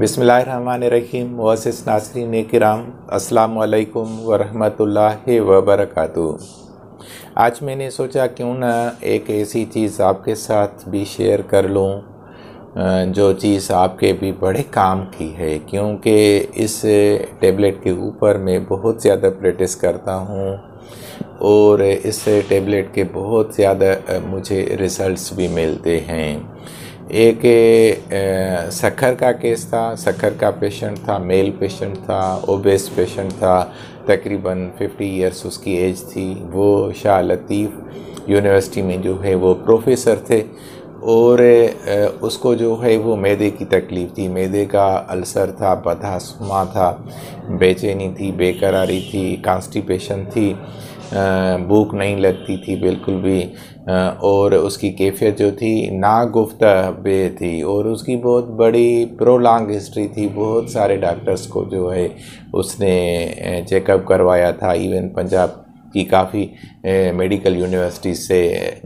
बिसमीम नासरी नासरीन कराम असलकम वरहमतुल्लाहि वबरकत आज मैंने सोचा क्यों ना एक ऐसी चीज़ आपके साथ भी शेयर कर लूँ जो चीज़ आपके भी बड़े काम की है क्योंकि इस टेबलेट के ऊपर मैं बहुत ज़्यादा प्रैक्टिस करता हूँ और इस टेबलेट के बहुत ज़्यादा मुझे रिज़ल्ट्स भी मिलते हैं एक सखर का केस था सखर का पेशेंट था मेल पेशेंट था ओबेस पेशेंट था तकरीबन 50 इयर्स उसकी एज थी वो शाह लतीफ़ यूनिवर्सिटी में जो है वो प्रोफेसर थे और उसको जो है वो मैदे की तकलीफ़ थी मैदे का अल्सर था बदहसमा था बेचैनी थी बेकरारी थी कॉन्स्टिपेशन थी भूख नहीं लगती थी बिल्कुल भी और उसकी कैफियत जो थी नागुफ्ता बे थी और उसकी बहुत बड़ी प्रोलॉन्ग हिस्ट्री थी बहुत सारे डॉक्टर्स को जो है उसने चेकअप करवाया था इवन पंजाब की काफ़ी मेडिकल यूनिवर्सिटी से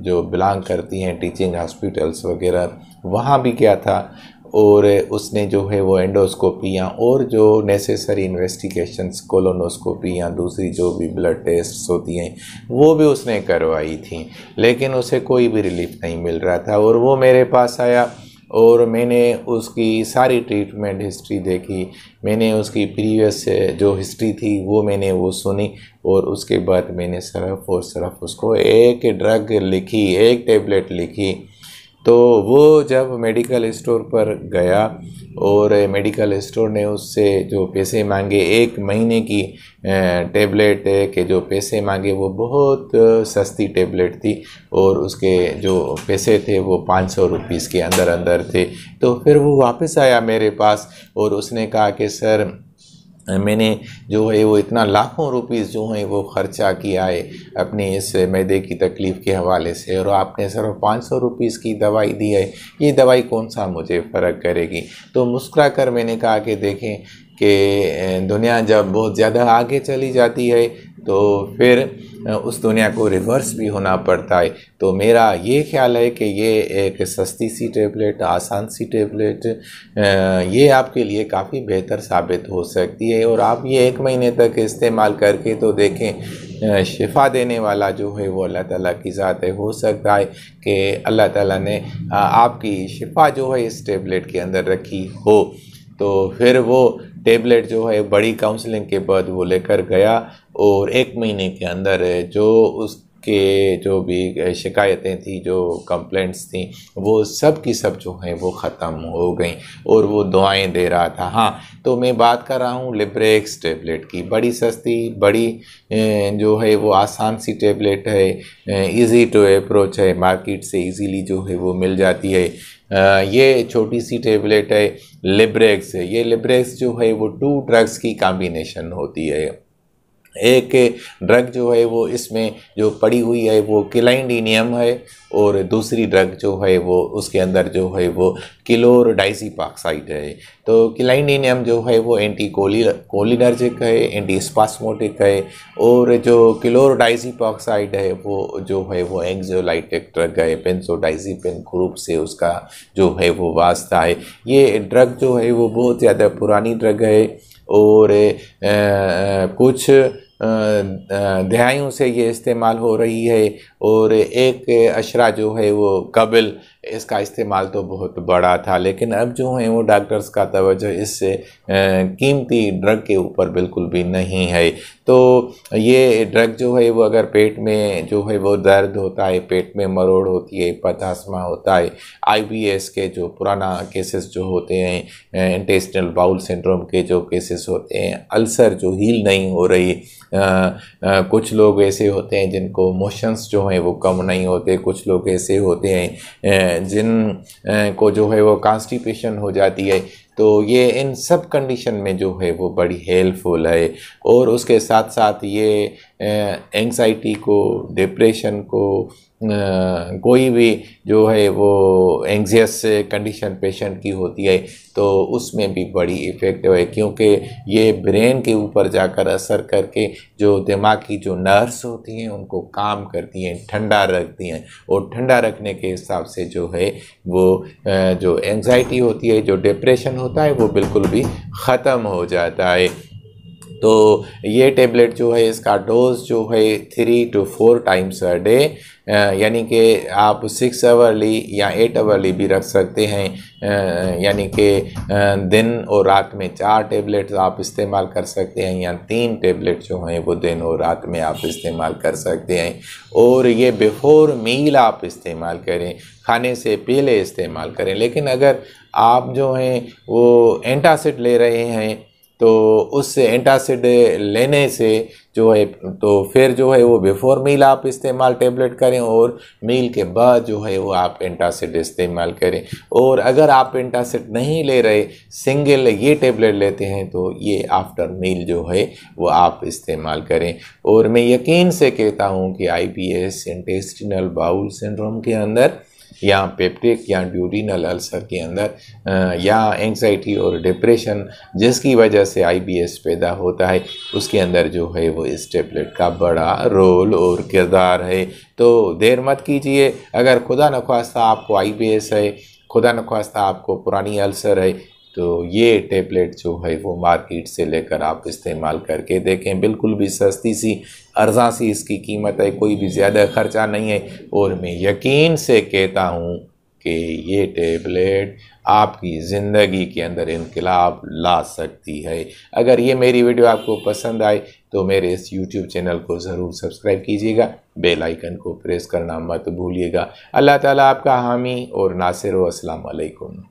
जो बिलोंग करती हैं टीचिंग हॉस्पिटल्स वगैरह वहाँ भी क्या था और उसने जो है वो या और जो नेसेसरी इन्वेस्टिगेशंस या दूसरी जो भी ब्लड टेस्ट होती हैं वो भी उसने करवाई थी लेकिन उसे कोई भी रिलीफ नहीं मिल रहा था और वो मेरे पास आया और मैंने उसकी सारी ट्रीटमेंट हिस्ट्री देखी मैंने उसकी प्रीवियस जो हिस्ट्री थी वो मैंने वो सुनी और उसके बाद मैंने सिर्फ और सिर्फ उसको एक ड्रग लिखी एक टेबलेट लिखी तो वो जब मेडिकल स्टोर पर गया और मेडिकल स्टोर ने उससे जो पैसे मांगे एक महीने की टेबलेट के जो पैसे मांगे वो बहुत सस्ती टेबलेट थी और उसके जो पैसे थे वो पाँच सौ रुपीज़ के अंदर अंदर थे तो फिर वो वापस आया मेरे पास और उसने कहा कि सर मैंने जो है वो इतना लाखों रुपीस जो है वो ख़र्चा किया है अपने इस मैदे की तकलीफ़ के हवाले से और आपने सिर्फ पाँच सौ रुपीज़ की दवाई दी है ये दवाई कौन सा मुझे फ़र्क करेगी तो मुस्करा कर मैंने कहा कि देखें कि दुनिया जब बहुत ज़्यादा आगे चली जाती है तो फिर उस दुनिया को रिवर्स भी होना पड़ता है तो मेरा ये ख्याल है कि ये एक सस्ती सी टेबलेट आसान सी टेबलेट ये आपके लिए काफ़ी बेहतर साबित हो सकती है और आप ये एक महीने तक इस्तेमाल करके तो देखें शिफा देने वाला जो है वो अल्लाह ताला की ज़ात है हो सकता है कि अल्लाह ताला ने आपकी शिफा जो है इस टेबलेट के अंदर रखी हो तो फिर वो टेबलेट जो है बड़ी काउंसलिंग के बाद वो लेकर गया और एक महीने के अंदर जो उस के जो भी शिकायतें थी जो कंप्लेंट्स थी वो सब की सब जो हैं वो ख़त्म हो गई और वो दुआएं दे रहा था हाँ तो मैं बात कर रहा हूँ लिब्रेक्स टेबलेट की बड़ी सस्ती बड़ी जो है वो आसान सी टेबलेट है इजी टू अप्रोच है मार्केट से इजीली जो है वो मिल जाती है ये छोटी सी टेबलेट है लिब्रेक्स है ये लिब्रेक्स जो है वो टू ड्रग्स की कॉम्बिनेशन होती है एक ड्रग जो है वो इसमें जो पड़ी हुई है वो किलाइंडीनियम है और दूसरी ड्रग जो है वो उसके अंदर जो है वो किलोर है तो किलाइंडीनियम जो है वो एंटी कोलिनर्जिक है एंटी स्पास्मोटिक है और जो किलोर है वो जो है वो एंगजोलाइटिक ड्रग है पेंसोडाइजीपिन ग्रुप से उसका जो है वो वास्ता है ये ड्रग जो है वो बहुत ज़्यादा पुरानी ड्रग है और कुछ दहाइयों से ये इस्तेमाल हो रही है और एक अशरा जो है वो कबिल इसका इस्तेमाल तो बहुत बड़ा था लेकिन अब जो है वो डॉक्टर्स का तवज्जो इससे कीमती ड्रग के ऊपर बिल्कुल भी नहीं है तो ये ड्रग जो है वो अगर पेट में जो है वो दर्द होता है पेट में मरोड़ होती है पथासमा होता है आईबीएस के जो पुराना केसेस जो होते हैं इंटेस्टनल बाउल सिंड्रोम के जो केसेस होते हैं अल्सर जो हील नहीं हो रही आ, आ, कुछ लोग ऐसे होते हैं जिनको मोशंस जो हैं वो कम नहीं होते कुछ लोग ऐसे होते हैं जिन को जो है वो कांस्टिपेशन हो जाती है तो ये इन सब कंडीशन में जो है वो बड़ी हेल्पफुल है और उसके साथ साथ ये एंग्जाइटी को डिप्रेशन को कोई भी जो है वो एंगजियस कंडीशन पेशेंट की होती है तो उसमें भी बड़ी इफ़ेक्टिव है क्योंकि ये ब्रेन के ऊपर जाकर असर करके जो दिमाग की जो नर्स होती हैं उनको काम करती हैं ठंडा रखती हैं और ठंडा रखने के हिसाब से जो है वो जो एंग्जाइटी होती है जो डिप्रेशन होती होता है वो बिल्कुल भी ख़त्म हो जाता है तो ये टेबलेट जो है इसका डोज जो है three two four times a day यानी कि आप सिक्स आवरली या एट आवरली भी रख सकते हैं यानी कि दिन और रात में चार टेबलेट आप इस्तेमाल कर सकते हैं या तीन टेबलेट जो हैं वो दिन और रात में आप इस्तेमाल कर सकते हैं और ये बिफोर मील आप इस्तेमाल करें खाने से पहले इस्तेमाल करें लेकिन अगर आप जो हैं वो एंटासिड ले रहे हैं तो उस एंटासिड लेने से जो है तो फिर जो है वो बिफोर मील आप इस्तेमाल टेबलेट करें और मील के बाद जो है वो आप एंटासिड इस्तेमाल करें और अगर आप एंटासिड नहीं ले रहे सिंगल ये टेबलेट लेते हैं तो ये आफ्टर मील जो है वो आप इस्तेमाल करें और मैं यकीन से कहता हूँ कि I P S intestinal bowel syndrome के अंदर या पेप्टिक या ड्यूरिनल अल्सर के अंदर या एंग्जाइटी और डिप्रेशन जिसकी वजह से आईबीएस पैदा होता है उसके अंदर जो है वो इस टेबलेट का बड़ा रोल और किरदार है तो देर मत कीजिए अगर खुदा नखवास्ता आपको आईबीएस है खुदा नखवास्ता आपको पुरानी अल्सर है तो ये टेबलेट जो है वो मार्केट से लेकर आप इस्तेमाल करके देखें बिल्कुल भी सस्ती सी अर्जा सी इसकी कीमत है कोई भी ज़्यादा ख़र्चा नहीं है और मैं यकीन से कहता हूँ कि ये टेबलेट आपकी ज़िंदगी के अंदर इनकलाब ला सकती है अगर ये मेरी वीडियो आपको पसंद आए तो मेरे इस यूट्यूब चैनल को ज़रूर सब्सक्राइब कीजिएगा बेल आइकन को प्रेस करना मत भूलिएगा अल्लाह ताला आपका हामी और नासिर असलकम